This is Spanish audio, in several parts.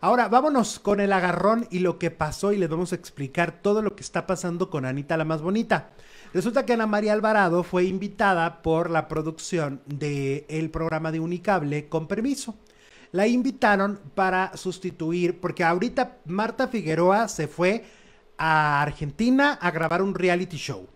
Ahora vámonos con el agarrón y lo que pasó y les vamos a explicar todo lo que está pasando con Anita la más bonita. Resulta que Ana María Alvarado fue invitada por la producción del el programa de Unicable con permiso. La invitaron para sustituir, porque ahorita Marta Figueroa se fue a Argentina a grabar un reality show.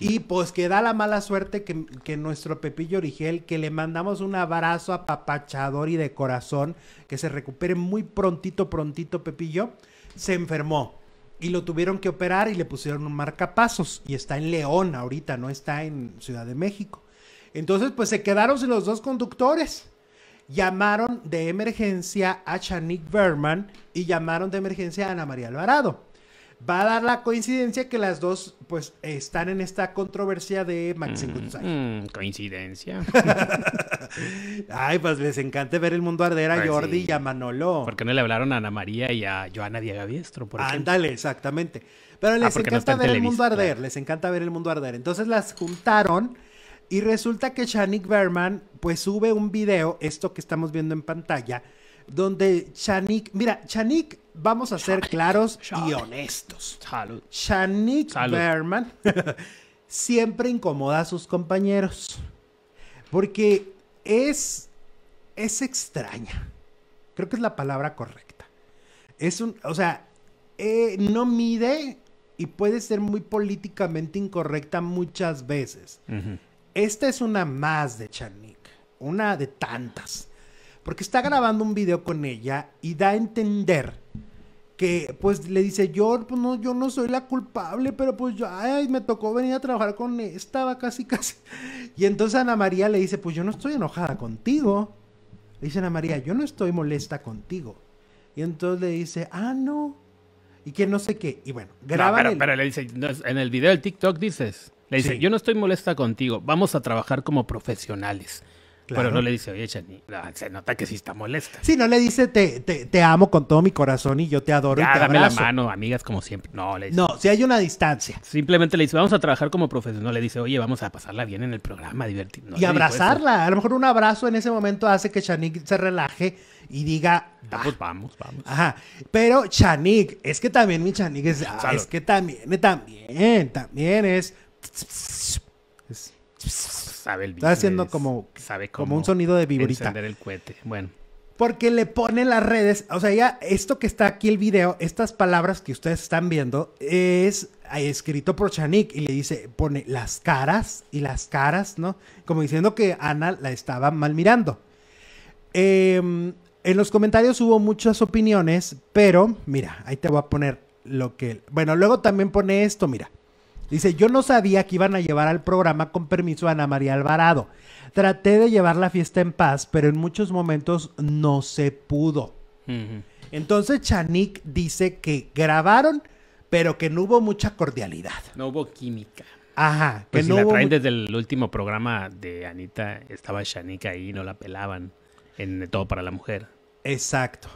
Y pues que da la mala suerte que, nuestro Pepillo Origel, que le mandamos un abrazo apapachador y de corazón, que se recupere muy prontito, prontito Pepillo, se enfermó. Y lo tuvieron que operar y le pusieron un marcapasos. Y está en León ahorita, no está en Ciudad de México. Entonces, pues se quedaron sin los dos conductores. Llamaron de emergencia a Chanik Berman y llamaron de emergencia a Ana María Alvarado va a dar la coincidencia que las dos pues están en esta controversia de Maxim mm, mm, coincidencia. Ay, pues les encanta ver el mundo arder a pues Jordi y a Manolo. Porque no le hablaron a Ana María y a Joana Diagaviestro, por Ándale, exactamente. Pero ah, les encanta ver el mundo arder, les encanta ver el mundo arder. Entonces las juntaron y resulta que Chanik Berman pues sube un video, esto que estamos viendo en pantalla, donde Chanik, mira, Chanik vamos a ser claros y honestos. Salud. Berman siempre incomoda a sus compañeros. Porque es, es extraña. Creo que es la palabra correcta. Es un, o sea, eh, no mide y puede ser muy políticamente incorrecta muchas veces. Esta es una más de Chanik, una de tantas. Porque está grabando un video con ella y da a entender que pues le dice, yo, pues, no, yo no soy la culpable, pero pues yo, ay, me tocó venir a trabajar con Estaba casi, casi. Y entonces Ana María le dice, pues yo no estoy enojada contigo. Le dice Ana María, yo no estoy molesta contigo. Y entonces le dice, ah, no. Y que no sé qué. Y bueno, graba. pero, le dice, en el video del TikTok dices, le dice, yo no estoy molesta contigo, vamos a trabajar como profesionales. Pero no le dice, oye, Chanik se nota que sí está molesta. Sí, no le dice, te, amo con todo mi corazón y yo te adoro ya, dame la mano, amigas, como siempre. No, le dice. No, si hay una distancia. Simplemente le dice, vamos a trabajar como profesional. Le dice, oye, vamos a pasarla bien en el programa, divertirnos. Y abrazarla. A lo mejor un abrazo en ese momento hace que Chanik se relaje y diga... Pues vamos, vamos. Ah". Ajá. Pero Chanik, es que también mi Chanik es... es que también, también, también es... es Está haciendo como, como un sonido de vibrita. el cohete. Bueno. Porque le pone las redes, o sea, ya esto que está aquí el video, estas palabras que ustedes están viendo, es eh, escrito por Chanik y le dice, pone las caras y las caras, ¿no? Como diciendo que Ana la estaba mal mirando. Em, en los comentarios hubo muchas opiniones, pero mira, ahí te voy a poner lo que... Bueno, luego también pone esto, mira. Dice, yo no sabía que iban a llevar al programa con permiso a Ana María Alvarado. Traté de llevar la fiesta en paz, pero en muchos momentos no se pudo. Entonces Chanik dice que grabaron, pero que no hubo mucha cordialidad. No hubo química. Ajá. Pues que si la traen desde el último programa de Anita, estaba Chanik ahí, no la pelaban en Todo para la Mujer. Exacto.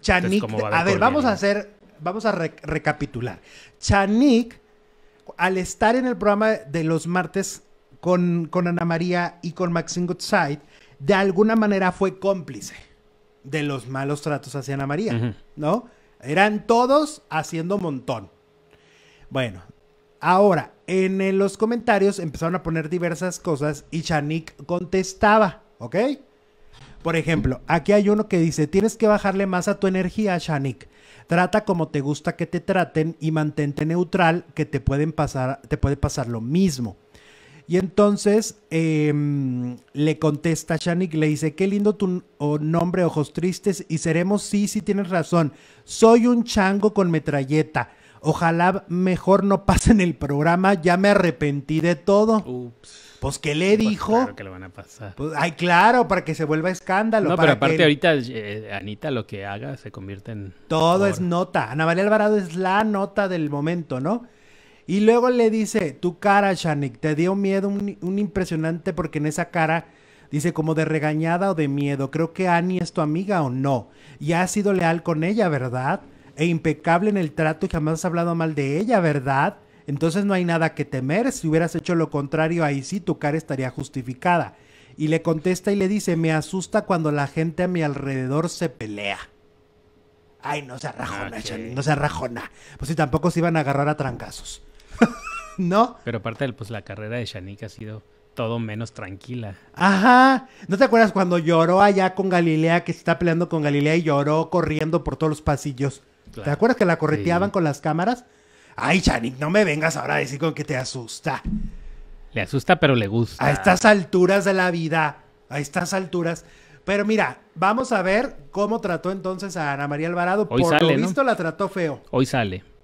Chanik, a, ver, vamos a hacer, vamos a recapitular. Chanik al estar en el programa de los martes con, Ana María y con Maxine Goodside, de alguna manera fue cómplice de los malos tratos hacia Ana María, ¿no? Eran todos haciendo montón. Bueno, ahora, en, los comentarios empezaron a poner diversas cosas y Chanik contestaba, ¿ok? Por ejemplo, aquí hay uno que dice, tienes que bajarle más a tu energía, Shanik. Trata como te gusta que te traten y mantente neutral, que te, pueden pasar, te puede pasar lo mismo. Y entonces em, le contesta Shanik, le dice, qué lindo tu nombre, ojos tristes, y seremos, sí, sí tienes razón, soy un chango con metralleta. Ojalá mejor no pase en el programa, ya me arrepentí de todo. Pues, que le pues, dijo? Claro que lo van a pasar. Pues, ay, claro, para que se vuelva escándalo. No, pero aparte ahorita, eh, Anita, lo que haga se convierte en... Todo es nota. Ana María Alvarado es la nota del momento, ¿no? Y luego le dice, tu cara, Shanik, te dio miedo, un, un impresionante, porque en esa cara... Dice como de regañada o de miedo. Creo que Annie es tu amiga o no. Y has sido leal con ella, ¿verdad? e impecable en el trato y jamás has hablado mal de ella, ¿verdad? Entonces no hay nada que temer, si hubieras hecho lo contrario, ahí sí tu cara estaría justificada. Y le contesta y le dice, me asusta cuando la gente a mi alrededor se pelea. Ay, no se rajona, ah, no se rajona. Pues si tampoco se iban a agarrar a trancazos. ¿No? Pero aparte, de, pues la carrera de Shanique ha sido todo menos tranquila. Ajá. ¿No te acuerdas cuando lloró allá con Galilea, que se está peleando con Galilea y lloró corriendo por todos los pasillos? ¿Te acuerdas que la correteaban con las cámaras? Ay, Chanik, no me vengas ahora a decir con que te asusta. Le asusta, pero le gusta. A estas alturas de la vida, a estas alturas. Pero mira, vamos a ver cómo trató entonces a Ana María Alvarado. Por lo visto la trató feo. Hoy sale.